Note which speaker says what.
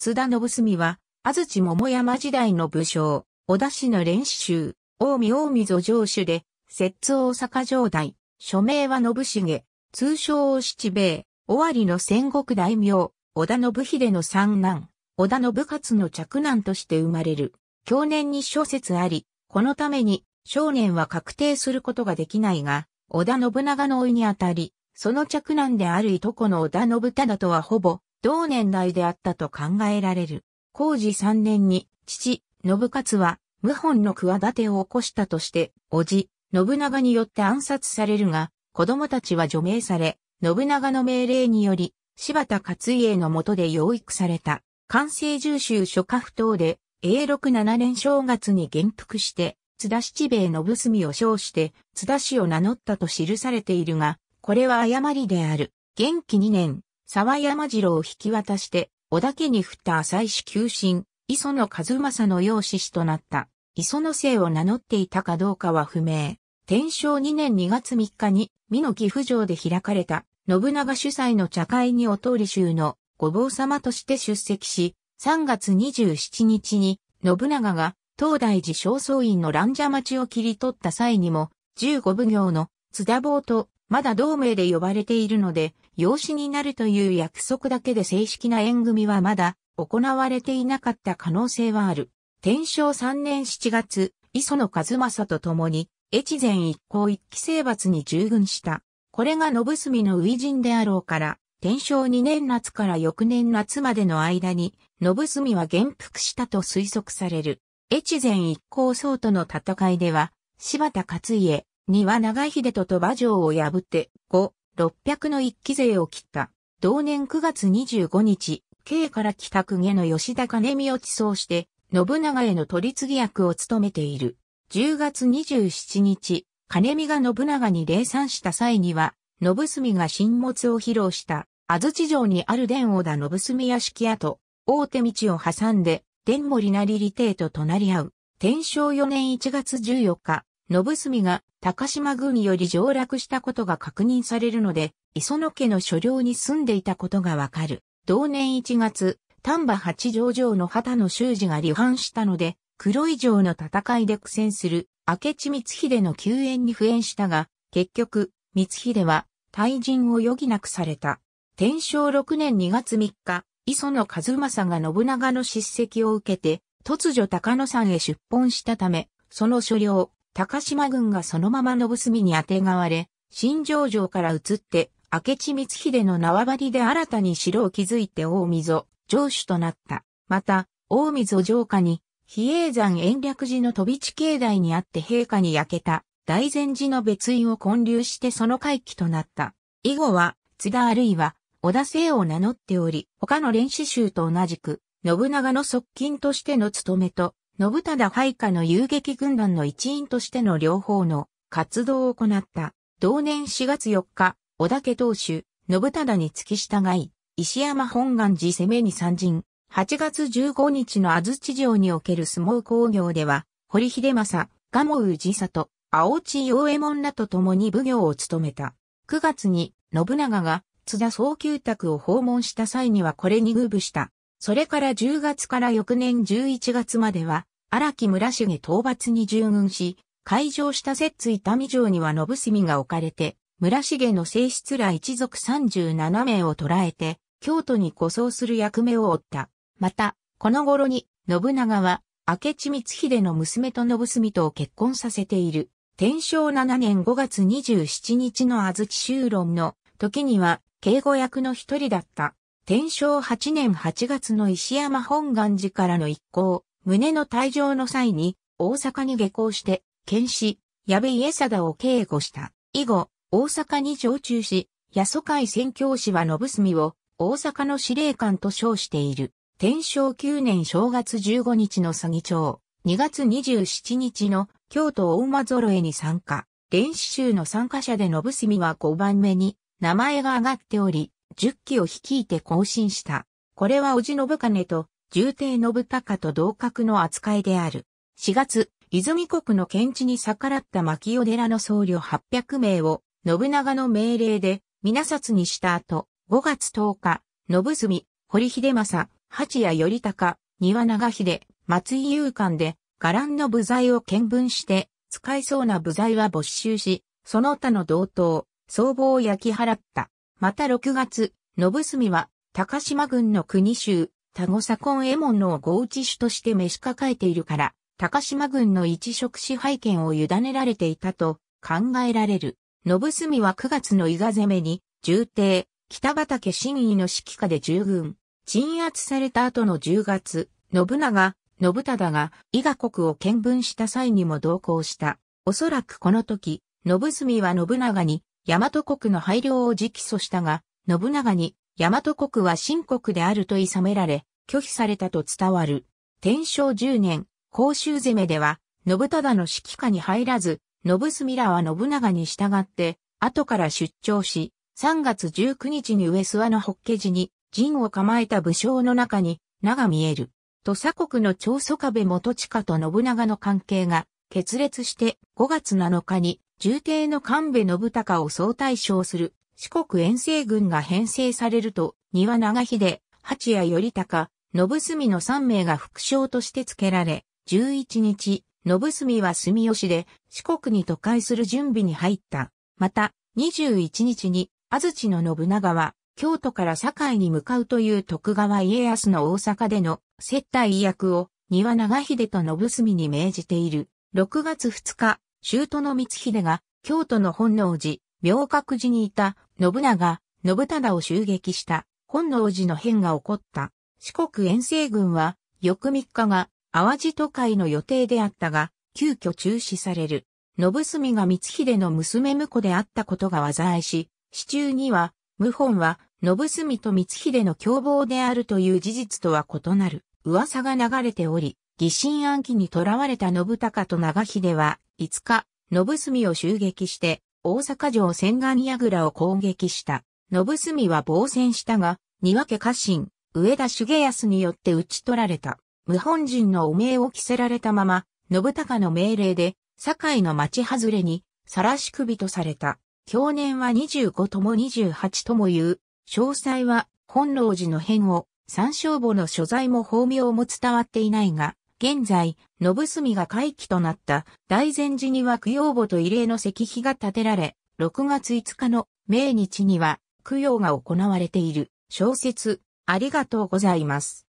Speaker 1: 津田信澄は、安土桃山時代の武将、小田氏の練習、近江大江祖上主で、摂津大阪城代、署名は信重、通称七兵衛、尾張の戦国大名、小田信秀の三男、小田信勝の嫡男として生まれる。去年に諸説あり、このために、少年は確定することができないが、織田信長の甥にあたり、その嫡男であるいとこの織田信忠とはほぼ同年代であったと考えられる。工事3年に父、信勝は、謀反の企てを起こしたとして、叔父、信長によって暗殺されるが、子供たちは除名され、信長の命令により、柴田勝家の下で養育された、関西重州諸家不当で、永禄7年正月に元服して、津田七兵衛信澄を称して、津田氏を名乗ったと記されているが、これは誤りである。元気2年、沢山次郎を引き渡して、織田家に振った浅石求心、磯野和正の養子子となった。磯野姓を名乗っていたかどうかは不明。天正2年2月3日に、美濃岐阜城で開かれた、信長主催の茶会にお通り衆のご坊様として出席し、3月27日に、信長が、東大寺正倉院の乱者町を切り取った際にも、15奉行の津田坊とまだ同盟で呼ばれているので、養子になるという約束だけで正式な縁組はまだ行われていなかった可能性はある。天正3年7月、磯野和正と共に、越前一向一期征伐に従軍した。これが信澄の初陣であろうから、天正2年夏から翌年夏までの間に、信澄は元服したと推測される。越前一向僧との戦いでは、柴田勝家、には長秀と鳥羽城を破って、5、600の一期勢を切った。同年9月25日、京から北宅。家の吉田兼美を地層して、信長への取り次ぎ役を務めている。10月27日、金美が信長に礼賛した際には、信澄が新物を披露した、安土城にある伝王だ信澄屋敷跡、大手道を挟んで、伝森なり利帝と隣り合う。天正4年1月14日、信澄が高島軍より上落したことが確認されるので、磯野家の所領に住んでいたことがわかる。同年1月、丹波八条城の旗の修士が離反したので、黒井城の戦いで苦戦する明智光秀の救援に不縁したが、結局、光秀は退陣を余儀なくされた。天正6年2月3日、磯野和正が信長の叱責を受けて、突如高野山へ出奔したため、その所領、高島軍がそのまま信澄にあてがわれ、新城城から移って、明智光秀の縄張りで新たに城を築いて大溝、城主となった。また、大溝城下に、比叡山延暦寺の飛び地境内にあって陛下に焼けた、大善寺の別院を建立してその回帰となった。以後は、津田あるいは、小田聖を名乗っており、他の連詩集と同じく、信長の側近としての務めと、信忠配下の遊撃軍団の一員としての両方の活動を行った。同年4月4日、小家当主、信忠に付き従い、石山本願寺攻めに参陣。8月15日の安土城における相撲工業では、堀秀政、賀茂治里、青地洋右衛門らと共に奉行を務めた。9月に、信長が津田総宮宅を訪問した際にはこれに偶部した。それから10月から翌年11月までは、荒木村重討伐に従軍し、会場した摂津伊丹城には信澄が置かれて、村重の正室ら一族37名を捕らえて、京都に護送する役目を負った。また、この頃に、信長は、明智光秀の娘と信澄とを結婚させている。天正7年5月27日の安土修論の時には、警護役の一人だった。天正8年8月の石山本願寺からの一行、胸の退場の際に、大阪に下校して、検視、矢部家貞を警護した。以後、大阪に常駐し、八蘇会宣教師は信澄を、大阪の司令官と称している。天正9年正月15日の詐欺町、2月27日の京都大間揃えに参加。練習集の参加者で信澄は5番目に名前が挙がっており、10期を率いて更新した。これは叔父信金と重帝信孝と同格の扱いである。4月、泉国の県地に逆らった牧尾寺の僧侶800名を、信長の命令で、皆殺にした後、5月10日、信澄、堀秀政、八谷頼高、庭長秀、松井勇敢で、伽藍の部材を見分して、使いそうな部材は没収し、その他の同等、僧帽を焼き払った。また6月、信澄は、高島郡の国衆、田子左近右衛門のご内種として召し抱えているから、高島軍の一職支配権を委ねられていたと考えられる。信澄は9月の伊賀攻めに、重帝、北畠新井の指揮下で従軍。鎮圧された後の10月、信長、信忠が伊賀国を見分した際にも同行した。おそらくこの時、信澄は信長に、大和国の配慮を直訴したが、信長に大和国は新国であると諌められ、拒否されたと伝わる。天正10年、甲州攻めでは、信忠の指揮下に入らず、信澄らは信長に従って、後から出張し、3月19日に上諏訪の法華寺に、陣を構えた武将の中に、名が見える。土佐国の長祖壁元元下と信長の関係が決裂して5月7日に重帝の神戸信孝を総大将する四国遠征軍が編成されると、庭長秀、八谷頼高、信澄の三名が副将として付けられ、11日、信澄は住吉で四国に都会する準備に入った。また、21日に安土の信長は、京都から堺に向かうという徳川家康の大阪での接待役を庭長秀と信澄に命じている。6月2日、都の光秀が京都の本能寺、明覚寺にいた信長、信忠を襲撃した本能寺の変が起こった。四国遠征軍は、翌3日が淡路都会の予定であったが、急遽中止される。信澄が光秀の娘婿であったことが災いし、市中には、謀反は、信澄と光秀の共謀であるという事実とは異なる噂が流れており、疑心暗鬼に囚われた信孝と長秀は、5日、信澄を襲撃して、大阪城千貫倉を攻撃した。信澄は防戦したが、庭家家臣、上田重康によって討ち取られた。無本人の汚名を着せられたまま、信孝の命令で、堺の町外れに、晒し首とされた。去年は25とも28とも言う。詳細は、本能寺の変を、三章母の所在も法名も伝わっていないが、現在、信住が回帰となった大善寺には供養墓と慰霊の石碑が建てられ、6月5日の命日には供養が行われている小説、ありがとうございます。